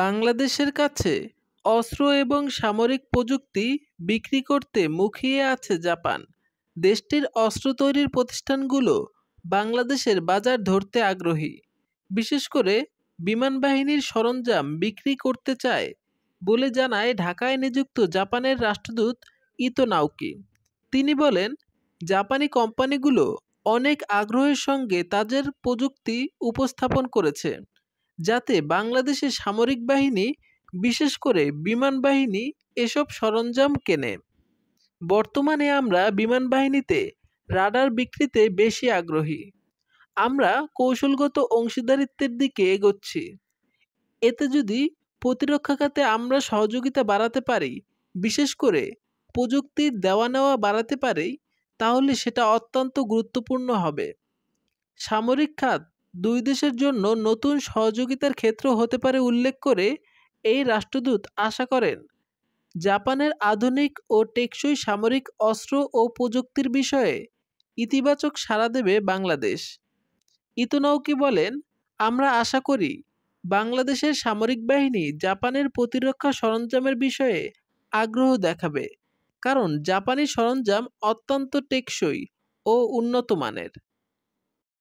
বাংলাদেশের কাছে অস্ত্র এবং সামরিক প্রযুক্তি বিক্রি করতে মুখিয়ে আছে জাপান দেশটির অস্ত্র তৈরির প্রতিষ্ঠানগুলো বাংলাদেশের বাজার ধরতে আগ্রহী বিশেষ করে বিমান বাহিনীর সরঞ্জাম বিক্রি করতে চায় বলে জানায় ঢাকায় নিযুক্ত জাপানের রাষ্ট্রদূত ইতো নাউকি তিনি বলেন জাপানি কোম্পানিগুলো অনেক আগ্রহের সঙ্গে তাদের প্রযুক্তি উপস্থাপন করেছে যাতে বাংলাদেশের সামরিক বাহিনী বিশেষ করে বিমান বাহিনী এসব সরঞ্জাম কেনে বর্তমানে আমরা বিমান বাহিনীতে রাডার বিক্রিতে বেশি আগ্রহী আমরা কৌশলগত অংশীদারিত্বের দিকে এগোচ্ছি এতে যদি প্রতিরক্ষা খাতে আমরা সহযোগিতা বাড়াতে পারি বিশেষ করে প্রযুক্তির দেওয়া নেওয়া বাড়াতে পারি তাহলে সেটা অত্যন্ত গুরুত্বপূর্ণ হবে সামরিক খাত দুই দেশের জন্য নতুন সহযোগিতার ক্ষেত্র হতে পারে উল্লেখ করে এই রাষ্ট্রদূত আশা করেন জাপানের আধুনিক ও টেকসই সামরিক অস্ত্র ও প্রযুক্তির বিষয়ে ইতিবাচক সাড়া দেবে বাংলাদেশ ইতনাউকি বলেন আমরা আশা করি বাংলাদেশের সামরিক বাহিনী জাপানের প্রতিরক্ষা সরঞ্জামের বিষয়ে আগ্রহ দেখাবে কারণ জাপানি সরঞ্জাম অত্যন্ত টেকসই ও উন্নত মানের